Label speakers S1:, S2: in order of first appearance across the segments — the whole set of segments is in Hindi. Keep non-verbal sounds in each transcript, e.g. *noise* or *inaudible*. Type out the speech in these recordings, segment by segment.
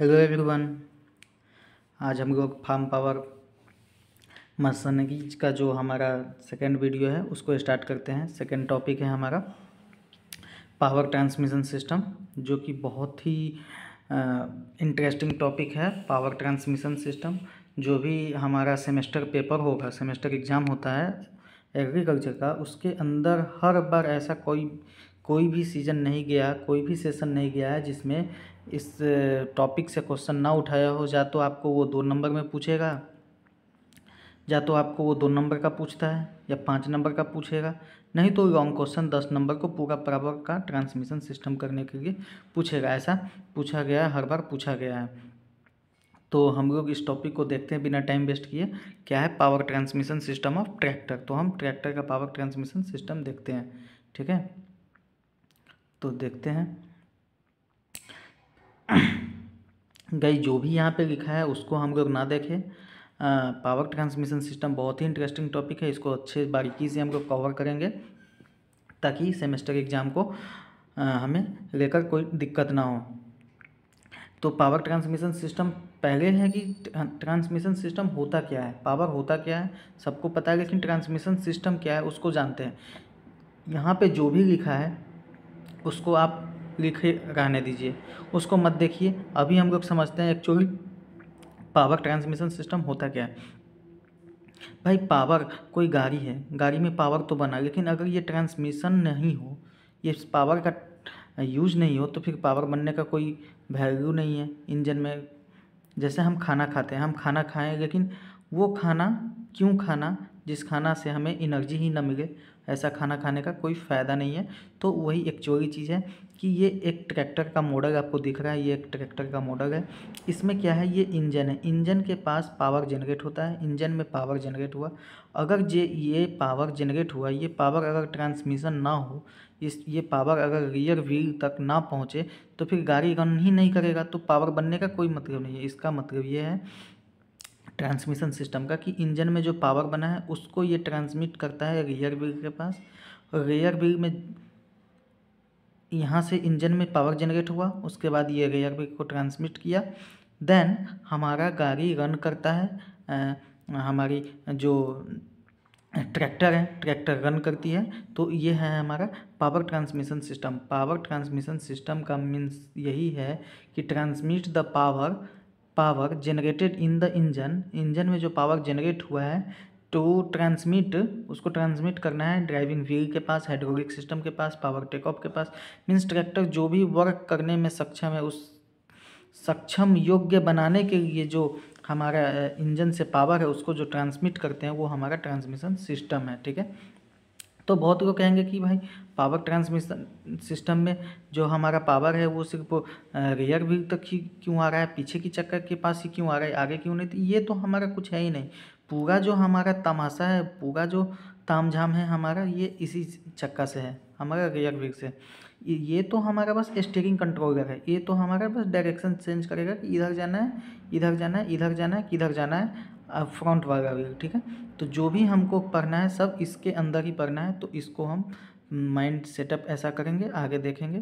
S1: हेलो एवरीवन आज हम लोग फार्म पावर मसनगीज का जो हमारा सेकेंड वीडियो है उसको स्टार्ट करते हैं सेकेंड टॉपिक है हमारा पावर ट्रांसमिशन सिस्टम जो कि बहुत ही इंटरेस्टिंग टॉपिक है पावर ट्रांसमिशन सिस्टम जो भी हमारा सेमेस्टर पेपर होगा सेमेस्टर एग्ज़ाम होता है एग्रीकल्चर का उसके अंदर हर बार ऐसा कोई कोई भी सीजन नहीं गया कोई भी सेशन नहीं गया है जिसमें इस टॉपिक से क्वेश्चन ना उठाया हो या तो आपको वो दो नंबर में पूछेगा या तो आपको वो दो नंबर का पूछता है या पाँच नंबर का पूछेगा नहीं तो रॉन्ग क्वेश्चन दस नंबर को पूरा बराबर का ट्रांसमिशन सिस्टम करने के लिए पूछेगा ऐसा पूछा गया है हर बार पूछा गया है तो हम लोग इस टॉपिक को देखते हैं बिना टाइम वेस्ट किए क्या है power transmission system of tractor तो हम ट्रैक्टर का पावर ट्रांसमिशन सिस्टम देखते हैं ठीक है तो देखते हैं गई जो भी यहाँ पे लिखा है उसको हम लोग ना देखें पावर ट्रांसमिशन सिस्टम बहुत ही इंटरेस्टिंग टॉपिक है इसको अच्छे बारीकी से हम लोग कवर करेंगे ताकि सेमेस्टर एग्ज़ाम को आ, हमें लेकर कोई दिक्कत ना हो तो पावर ट्रांसमिशन सिस्टम पहले है कि ट्रांसमिशन सिस्टम होता क्या है पावर होता क्या है सबको पता है लेकिन ट्रांसमिशन सिस्टम क्या है उसको जानते हैं यहाँ पे जो भी लिखा है उसको आप लिखे रहने दीजिए उसको मत देखिए अभी हम लोग समझते हैं एक्चुअली पावर ट्रांसमिशन सिस्टम होता क्या है भाई पावर कोई गाड़ी है गाड़ी में पावर तो बना लेकिन अगर ये ट्रांसमिशन नहीं हो ये पावर का यूज नहीं हो तो फिर पावर बनने का कोई वैल्यू नहीं है इंजन में जैसे हम खाना खाते हैं हम खाना खाएं लेकिन वो खाना क्यों खाना जिस खाना से हमें इनर्जी ही ना मिले ऐसा खाना खाने का कोई फ़ायदा नहीं है तो वही एक चोरी चीज़ है कि ये एक ट्रैक्टर का मॉडल आपको दिख रहा है ये एक ट्रैक्टर का मॉडल है इसमें क्या है ये इंजन है इंजन के पास पावर जनरेट होता है इंजन में पावर जनरेट हुआ अगर जे ये पावर जनरेट हुआ ये पावर अगर ट्रांसमिशन ना हो इस ये पावर अगर रियर व्हील तक ना पहुँचे तो फिर गाड़ी रन ही नहीं करेगा तो पावर बनने का कोई मतलब नहीं है इसका मतलब ये है ट्रांसमिशन सिस्टम का कि इंजन में जो पावर बना है उसको ये ट्रांसमिट करता है रियर व्हील के पास और रेयर व्हील में यहाँ से इंजन में पावर जनरेट हुआ उसके बाद ये रेयर व्हील को ट्रांसमिट किया देन हमारा गाड़ी रन करता है आ, हमारी जो ट्रैक्टर है ट्रैक्टर रन करती है तो ये है हमारा power transmission system power transmission system का मीन्स यही है कि transmit the power power generated in the engine engine में जो पावर जनरेट हुआ है टू ट्रांसमिट उसको ट्रांसमिट करना है ड्राइविंग व्हील के पास हाइड्रोलिक सिस्टम के पास पावर टेक ऑफ के पास मीन्स ट्रैक्टर जो भी वर्क करने में सक्षम है उस सक्षम योग्य बनाने के लिए जो हमारा इंजन से पावर है उसको जो ट्रांसमिट करते हैं वो हमारा ट्रांसमिशन सिस्टम है ठीक है तो बहुत लोग कहेंगे कि भाई पावर ट्रांसमिशन सिस्टम में जो हमारा पावर है वो सिर्फ रियर व्यू तक ही क्यों आ रहा है पीछे की चक्कर के पास ही क्यों आ रहा है आगे क्यों नहीं तो ये तो हमारा कुछ है ही नहीं पूरा जो हमारा तमाशा है पूरा जो तामझाम है हमारा ये इसी चक्का से है हमारा रेयर व्यू से ये तो हमारा बस स्टेयरिंग कंट्रोलर है ये तो हमारा बस डायरेक्शन चेंज करेगा कि इधर जाना है इधर जाना है इधर जाना है किधर जाना है फ्रंट वाला भी ठीक है तो जो भी हमको पढ़ना है सब इसके अंदर ही पढ़ना है तो इसको हम माइंड सेटअप ऐसा करेंगे आगे देखेंगे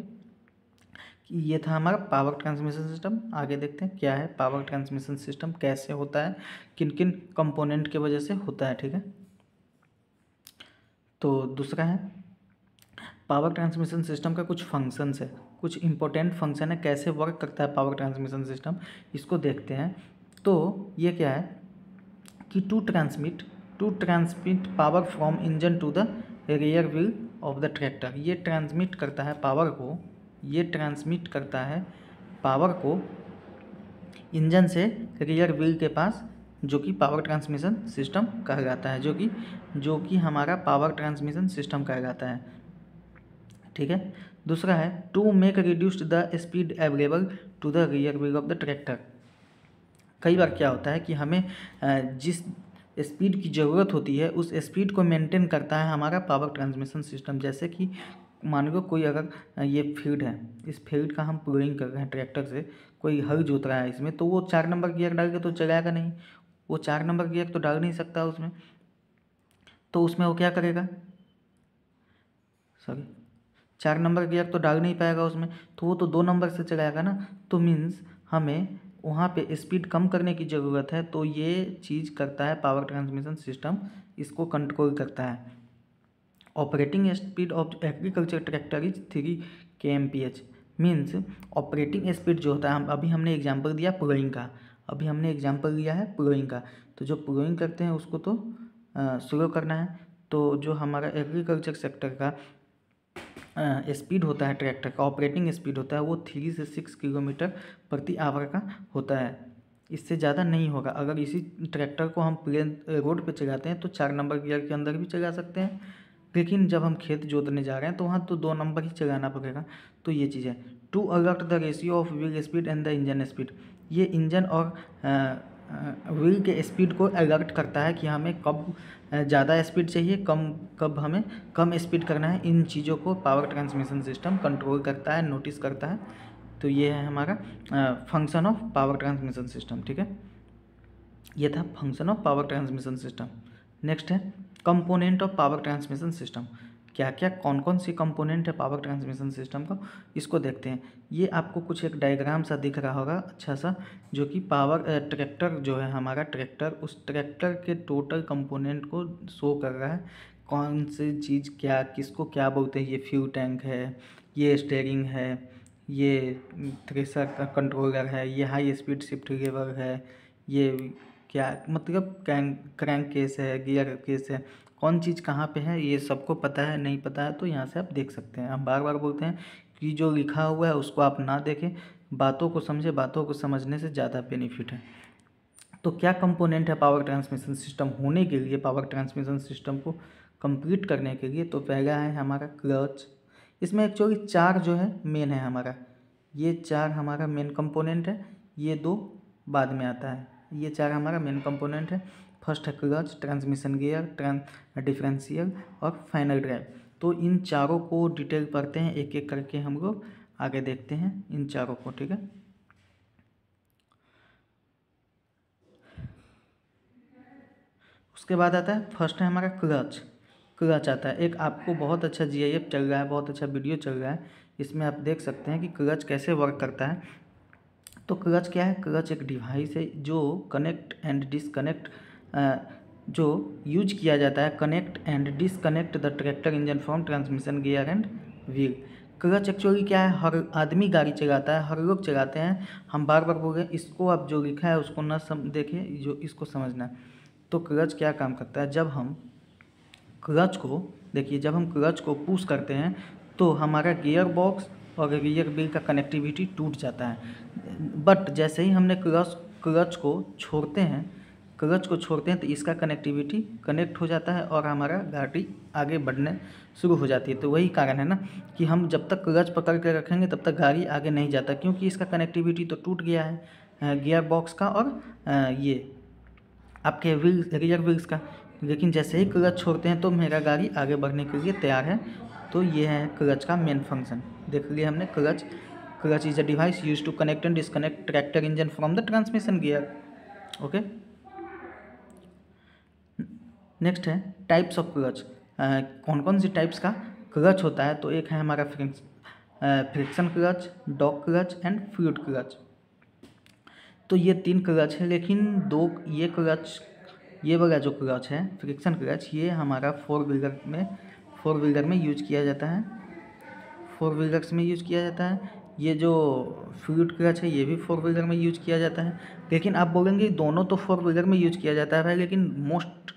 S1: कि ये था हमारा पावर ट्रांसमिशन सिस्टम आगे देखते हैं क्या है पावर ट्रांसमिशन सिस्टम कैसे होता है किन किन कंपोनेंट के वजह से होता है ठीक है तो दूसरा है पावर ट्रांसमिशन सिस्टम का कुछ फंक्शंस है कुछ इंपॉर्टेंट फंक्शन है कैसे वर्क करता है पावर ट्रांसमिशन सिस्टम इसको देखते हैं तो ये क्या है कि to transmit to transmit power from engine to the rear wheel of the tractor ये ट्रांसमिट करता है पावर को ये ट्रांसमिट करता है पावर को इंजन से रेयर व्हील के पास जो कि पावर ट्रांसमिशन सिस्टम कहलाता है जो कि जो कि हमारा पावर ट्रांसमिशन सिस्टम कहलाता है ठीक है दूसरा है to make reduced the speed available to the rear wheel of the tractor कई बार क्या होता है कि हमें जिस स्पीड की ज़रूरत होती है उस स्पीड को मेंटेन करता है हमारा पावर ट्रांसमिशन सिस्टम जैसे कि मान लो कोई अगर ये फील्ड है इस फील्ड का हम प्लोइंग कर रहे हैं ट्रैक्टर से कोई हल जोत रहा है इसमें तो वो चार नंबर गियर डाल के तो चलाएगा नहीं वो चार नंबर गियर तो डाल नहीं सकता उसमें तो उसमें वो क्या करेगा सॉरी चार नंबर गियर तो डाल नहीं पाएगा उसमें तो वो तो दो नंबर से चलाएगा ना तो मीन्स हमें वहाँ पे स्पीड कम करने की ज़रूरत है तो ये चीज़ करता है पावर ट्रांसमिशन सिस्टम इसको कंट्रोल करता है operating speed of agriculture tractor is three K M P H means operating speed जो होता है हम अभी हमने एग्जाम्पल दिया प्लोइंग का अभी हमने एग्जाम्पल दिया है प्लोइंग का तो जो प्लोइंग करते हैं उसको तो स्लो करना है तो जो हमारा एग्रीकल्चर सेक्टर का स्पीड होता है ट्रैक्टर का ऑपरेटिंग स्पीड होता है वो थ्री से सिक्स किलोमीटर प्रति आवर का होता है इससे ज़्यादा नहीं होगा अगर इसी ट्रैक्टर को हम प्लेन रोड पे चलाते हैं तो चार नंबर गियर के अंदर भी चला सकते हैं लेकिन जब हम खेत जोतने जा रहे हैं तो वहाँ तो दो नंबर ही चलाना पड़ेगा तो ये चीज़ है to alert the ratio of wheel speed and the engine speed ये इंजन और आ, व्हील के स्पीड को अलर्ट करता है कि हमें कब ज़्यादा स्पीड चाहिए कम कब हमें कम स्पीड करना है इन चीज़ों को पावर ट्रांसमिशन सिस्टम कंट्रोल करता है नोटिस करता है तो ये है हमारा function of power transmission system ठीक है ये था function of power transmission system next है component of power transmission system क्या क्या कौन कौन सी कंपोनेंट है पावर ट्रांसमिशन सिस्टम का इसको देखते हैं ये आपको कुछ एक डायग्राम सा दिख रहा होगा अच्छा सा जो कि पावर ट्रैक्टर जो है हमारा ट्रैक्टर उस ट्रैक्टर के टोटल कंपोनेंट को शो कर रहा है कौन सी चीज़ क्या किसको क्या बोलते हैं ये फ्यू टैंक है ये स्टेयरिंग है ये थ्रेसर कंट्रोलर है ये हाई स्पीड शिफ्ट लेवर है ये क्या मतलब क्रैंक क्रैंक केस है गियर केस है कौन चीज़ कहाँ पे है ये सबको पता है नहीं पता है तो यहाँ से आप देख सकते हैं हम बार बार बोलते हैं कि जो लिखा हुआ है उसको आप ना देखें बातों को समझें बातों को समझने से ज़्यादा बेनिफिट है तो क्या कंपोनेंट है पावर ट्रांसमिशन सिस्टम होने के लिए पावर ट्रांसमिशन सिस्टम को कंप्लीट करने के लिए तो पहला है हमारा क्लच इसमें एक्चुअली चार जो है मेन है हमारा ये चार हमारा मेन कंपोनेंट है ये दो बाद में आता है ये चार हमारा मेन कंपोनेंट है फर्स्ट है clutch transmission gear trans differential और फाइनल ड्राइव तो इन चारों को डिटेल पढ़ते हैं एक एक करके हम लोग आगे देखते हैं इन चारों को ठीक है उसके बाद आता है फर्स्ट है हमारा क्लच क्लच आता है एक आपको बहुत अच्छा जी आई एफ चल रहा है बहुत अच्छा वीडियो चल रहा है इसमें आप देख सकते हैं कि क्लच कैसे वर्क करता है तो क्लच क्या है क्लच एक डिवाइस है जो कनेक्ट एंड डिसकनेक्ट जो यूज किया जाता है connect and disconnect the tractor engine from transmission gear and wheel clutch actually क्या है हर आदमी गाड़ी चलाता है हर लोग चलाते हैं हम बार बार बोल रहे हैं इसको अब जो लिखा है उसको ना सम देखें जो इसको समझना है तो क्लच क्या काम करता है जब हम क्लच को देखिए जब हम क्लच को पुश करते हैं तो हमारा गियर बॉक्स और गियर व्हील का कनेक्टिविटी टूट जाता है बट जैसे ही हमने क्लच क्लच को छोड़ते हैं कगज को छोड़ते हैं तो इसका कनेक्टिविटी कनेक्ट हो जाता है और हमारा गाड़ी आगे बढ़ने शुरू हो जाती है तो वही कारण है ना कि हम जब तक कगज पकड़ के रखेंगे तब तक गाड़ी आगे नहीं जाता क्योंकि इसका कनेक्टिविटी तो टूट गया है गियर बॉक्स का और ये आपके व्हील रियर व्हील्स का लेकिन जैसे ही कगज छोड़ते हैं तो मेरा गाड़ी आगे बढ़ने के लिए तैयार है तो ये है कगज का मेन फंक्शन देख लिया हमने कगज कगज is a device use to connect and disconnect tractor engine from the transmission gear okay next है टाइप्स ऑफ क्लच कौन कौन सी टाइप्स का क्लच होता है तो एक है हमारा फ्रिक्स friction clutch dog clutch and fluid clutch तो ये तीन क्लच है लेकिन दो ये क्लच ये वगैरह जो क्लच है फ्रिक्शन क्लच ये हमारा फोर व्हीलर में फोर व्हीलर में यूज किया जाता है फोर व्हीलर्स में यूज किया जाता है ये जो फ्यूड क्लच है ये भी फोर व्हीलर में यूज किया जाता है लेकिन आप बोलेंगे दोनों तो फोर व्हीलर में यूज किया जाता है भाई लेकिन मोस्ट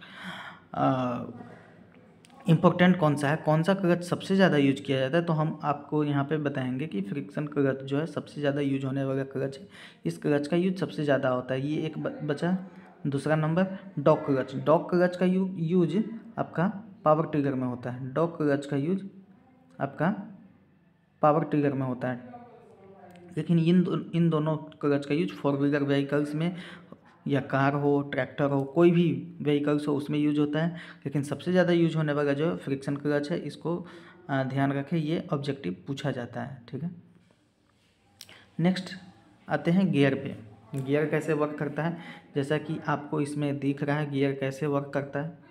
S1: इम्पोर्टेंट कौन सा है कौन सा कागज़ सबसे ज़्यादा यूज किया जाता है तो हम आपको यहाँ पे बताएंगे कि फ्रिक्शन कागज़ जो है सबसे ज़्यादा यूज होने वाला कागज़ है इस कागज़ का यूज सबसे ज़्यादा होता है ये एक बचा दूसरा नंबर डॉक कागज़ डॉक कागज़ का यू, यूज आपका पावर ट्रिगर में होता है डॉक कागज़ का यूज आपका पावर ट्रिगर में होता है लेकिन इन दो, इन दोनों कागज़ का यूज फोर व्हीलर व्हीकल्स में या कार हो ट्रैक्टर हो कोई भी व्हीकल्स हो उसमें यूज होता है लेकिन सबसे ज़्यादा यूज होने वाला जो फ्रिक्शन क्लच है इसको ध्यान रखें ये ऑब्जेक्टिव पूछा जाता है ठीक है नेक्स्ट आते हैं गियर पे गियर कैसे वर्क करता है जैसा कि आपको इसमें दिख रहा है गियर कैसे वर्क करता है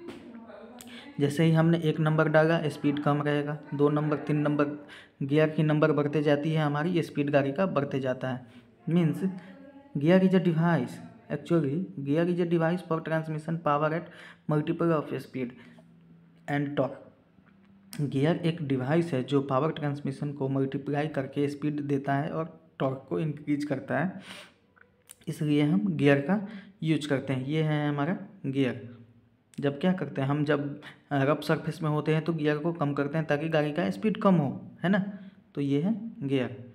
S1: जैसे ही हमने एक नंबर डाला स्पीड कम रहेगा दो नंबर तीन नंबर गियर की नंबर बढ़ते जाती है हमारी स्पीड गाड़ी का बढ़ते जाता है means gear is a device actually gear is a device for transmission power at multiple of speed and torque gear एक डिवाइस है जो पावर ट्रांसमिशन को मल्टीप्लाई करके स्पीड देता है और टॉर्क को इंक्रीज करता है इसलिए हम गियर का यूज करते हैं ये है हमारा गियर जब क्या करते हैं हम जब रफ सरफेस में होते हैं तो गियर को कम करते हैं ताकि गाड़ी का स्पीड कम हो है ना तो ये है गियर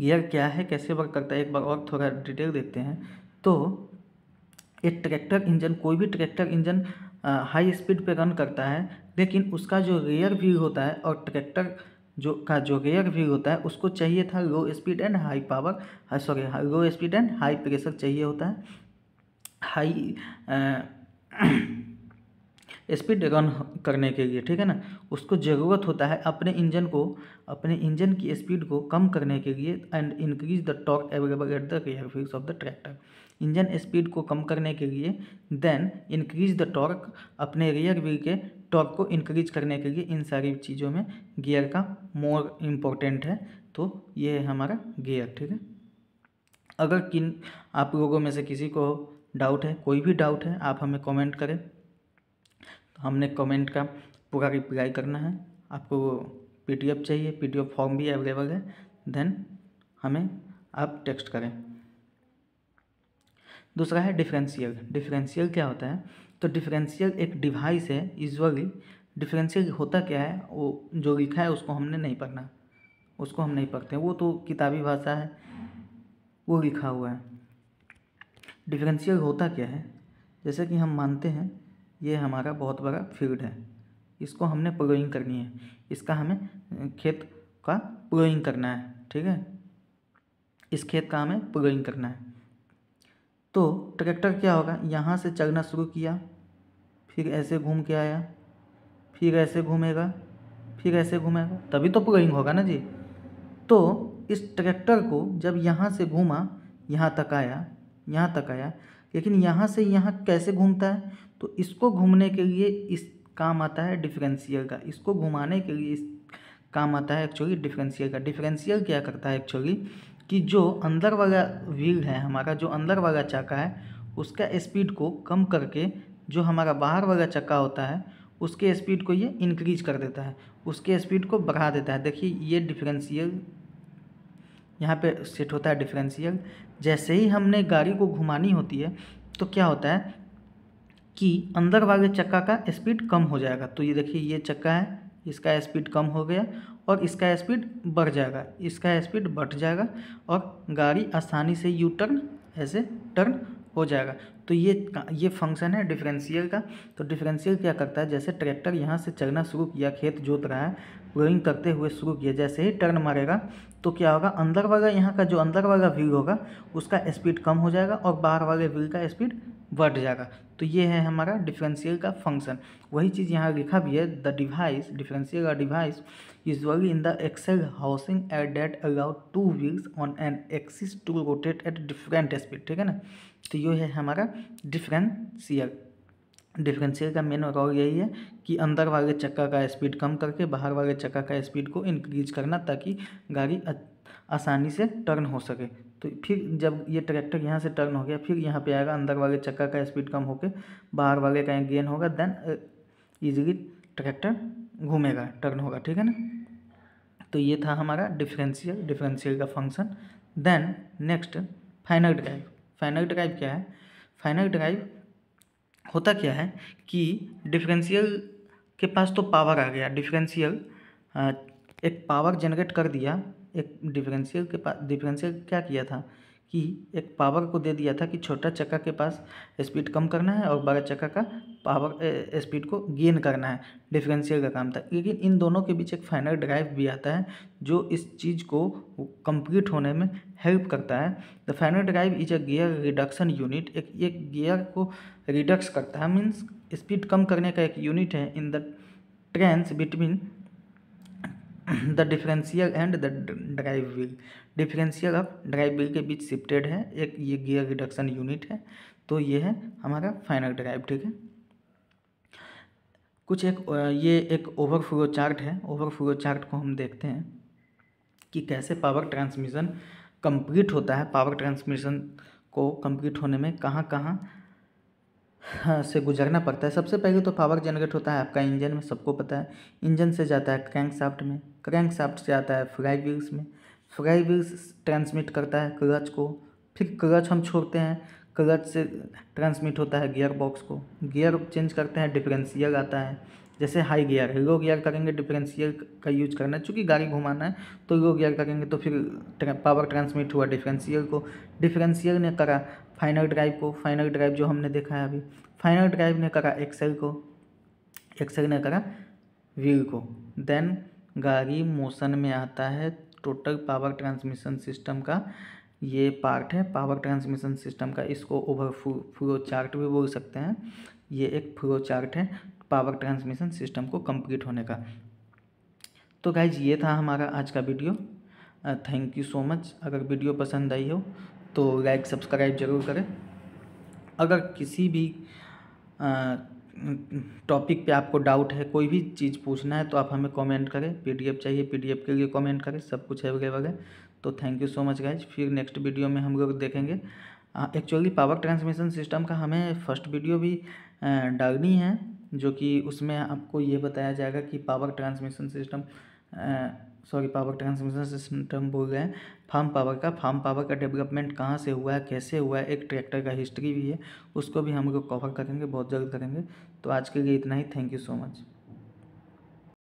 S1: गियर क्या है कैसे वर्क करता है एक बार और थोड़ा डिटेल देखते हैं तो एक ट्रैक्टर इंजन कोई भी ट्रैक्टर इंजन हाई स्पीड पे रन करता है लेकिन उसका जो रेयर व्यू होता है और ट्रैक्टर जो का जो रेयर व्यू होता है उसको चाहिए था low speed and high power sorry low speed and high pressure चाहिए होता है हाई *clears throat* स्पीड रन करने के लिए ठीक है ना उसको ज़रूरत होता है अपने इंजन को अपने इंजन की स्पीड को कम करने के लिए and increase the torque available at the rear wheels of the tractor engine speed को कम करने के लिए देन इंक्रीज द टॉर्क अपने रेयर व्हील के टॉर्क को इंक्रीज करने के लिए इन सारी चीज़ों में गियर का मोर इम्पोर्टेंट है तो ये है हमारा गियर ठीक है अगर किन आप लोगों में से किसी को डाउट है कोई भी डाउट है आप हमें कमेंट करें हमने कमेंट का पूरा रिप्लाई करना है आपको पी एफ चाहिए पी एफ फॉर्म भी अवेलेबल है देन हमें आप टेक्स्ट करें दूसरा है डिफरेंशियल डिफरेंशियल क्या होता है तो डिफरेंशियल एक डिवाइस है यूजली डिफरेंशियल होता क्या है वो जो लिखा है उसको हमने नहीं पढ़ना उसको हम नहीं पढ़ते वो तो किताबी भाषा है वो लिखा हुआ है डिफरेंशियल होता क्या है जैसे कि हम मानते हैं ये हमारा बहुत बड़ा फील्ड है इसको हमने प्लोइंग करनी है इसका हमें खेत का प्लोइंग करना है ठीक है इस खेत का हमें प्लोइंग करना है तो ट्रैक्टर क्या होगा यहाँ से चलना शुरू किया फिर ऐसे घूम के आया फिर ऐसे घूमेगा फिर ऐसे घूमेगा तभी तो प्लोइंग होगा ना जी तो इस ट्रैक्टर को जब यहाँ से घूमा यहाँ तक आया यहाँ तक आया लेकिन यहाँ से यहाँ कैसे घूमता है तो इसको घूमने के लिए इस काम आता है डिफरेंशियल का इसको घुमाने के लिए इस काम आता है एक्चुअली डिफरेंशियल का डिफरेंशियल क्या करता है एक्चुअली कि जो अंदर वाला व्हील है हमारा जो अंदर वाला चाका है उसका स्पीड को कम करके जो हमारा बाहर वाला चक्का होता है उसके स्पीड को ये इंक्रीज कर देता है उसके स्पीड को बढ़ा देता है देखिए ये डिफरेंशियल यहाँ पे सेट होता है डिफरेंशियल जैसे ही हमने गाड़ी को घुमानी होती है तो क्या होता है कि अंदर वाले चक्का का स्पीड कम हो जाएगा तो ये देखिए ये चक्का है इसका स्पीड कम हो गया और इसका स्पीड बढ़ जाएगा इसका स्पीड बढ़ जाएगा और गाड़ी आसानी से यू टर्न ऐसे टर्न हो जाएगा तो ये ये फंक्शन है डिफरेंशियल का तो डिफरेंशियल क्या करता है जैसे ट्रैक्टर यहाँ से चलना शुरू किया खेत जोत रहा है रोइंग करते हुए शुरू किया जैसे ही टर्न मारेगा तो क्या होगा अंदर वाला यहाँ का जो अंदर वाला व्हील होगा उसका स्पीड कम हो जाएगा और बाहर वाले व्हील का स्पीड बढ़ जाएगा तो ये है हमारा डिफरेंशियल का फंक्शन वही चीज़ यहाँ लिखा भी है द डिवाइस डिफरेंशियल का device is work in the axle housing at that allow two wheels on an axis to rotate at different speed ठीक है ना तो ये है हमारा डिफरेंशियल डिफरेंशियल का मेन रोल यही है कि अंदर वाले चक्का का स्पीड कम करके बाहर वाले चक्का का स्पीड को इंक्रीज करना ताकि गाड़ी आसानी से टर्न हो सके तो फिर जब ये ट्रैक्टर यहाँ से टर्न हो गया फिर यहाँ पे आएगा अंदर वाले चक्का का स्पीड कम होकर बाहर वाले का गेन होगा देन ईजिली ट्रैक्टर घूमेगा टर्न होगा ठीक है ना तो ये था हमारा डिफरेंशियल डिफरेंशियल का function then next final drive final drive क्या है फाइनल ड्राइव होता क्या है कि डिफरेंशियल के पास तो पावर आ गया डिफरेंशियल एक पावर जनरेट कर दिया एक डिफरेंशियल के पास डिफरेंशियल क्या किया था कि एक पावर को दे दिया था कि छोटा चक्का के पास स्पीड कम करना है और बड़ा चक्का का पावर स्पीड को गेन करना है डिफरेंशियल का काम था लेकिन इन दोनों के बीच एक फाइनल ड्राइव भी आता है जो इस चीज़ को कंप्लीट होने में हेल्प करता है the final drive is a gear reduction unit एक एक गियर को रिडक्स करता है मीन्स स्पीड कम करने का एक यूनिट है in the trains between the differential and the drive wheel differential of drive wheel के बीच शिफ्टेड है एक ये गियर रिडक्शन यूनिट है तो ये है हमारा फाइनल ड्राइव ठीक है कुछ एक ये एक ओवरफ्लो चार्ट है ओवरफ्लो चार्ट को हम देखते हैं कि कैसे पावर ट्रांसमिशन कंप्लीट होता है पावर ट्रांसमिशन को कंप्लीट होने में कहाँ कहाँ हाँ, से गुजरना पड़ता है सबसे पहले तो पावर जनरेट होता है आपका इंजन में सबको पता है इंजन से जाता है क्रैंक साफ्ट में क्रैंक साफ्ट से आता है फ्लाई व्हील्स में फ्लाई व्हील्स ट्रांसमिट करता है क्लच को फिर क्लच हम छोड़ते हैं क्लच से ट्रांसमिट होता है गियर बॉक्स को गियर चेंज करते हैं डिफरेंशियल आता है जैसे हाई गियर है लो गियर करेंगे डिफरेंशियल का यूज करना है चूँकि गाड़ी घुमाना है तो लो गियर करेंगे तो फिर पावर ट्रांसमिट हुआ डिफरेंशियल को डिफरेंशियल ने करा फाइनल ड्राइव को फाइनल ड्राइव जो हमने देखा है अभी फाइनल ड्राइव ने करा एक्सेल को एक्सेल ने करा व्हील को देन गाड़ी मोशन में आता है टोटल पावर ट्रांसमिशन सिस्टम का ये पार्ट है पावर ट्रांसमिशन सिस्टम का इसको ओवर फ्लो चार्ट भी बोल सकते हैं ये एक फ्लो चार्ट है पावर ट्रांसमिशन सिस्टम को कंप्लीट होने का तो गाइज ये था हमारा आज का video thank you so much अगर वीडियो पसंद आई हो तो लाइक सब्सक्राइब जरूर करें अगर किसी भी टॉपिक पे आपको डाउट है कोई भी चीज़ पूछना है तो आप हमें कमेंट करें पीडीएफ चाहिए पीडीएफ के लिए कमेंट करें सब कुछ है वगैरह वगैरह तो thank you so much guys फिर नेक्स्ट वीडियो में हम लोग देखेंगे एक्चुअली पावर ट्रांसमिशन सिस्टम का हमें फर्स्ट वीडियो भी डालनी है जो कि उसमें आपको ये बताया जाएगा कि power transmission system sorry power transmission system बोल रहे हैं फार्म पावर का फार्म पावर का डेवलपमेंट कहाँ से हुआ है कैसे हुआ है एक ट्रैक्टर का हिस्ट्री भी है उसको भी हम लोग कवर करेंगे बहुत जल्द करेंगे तो आज के लिए इतना ही थैंक यू सो मच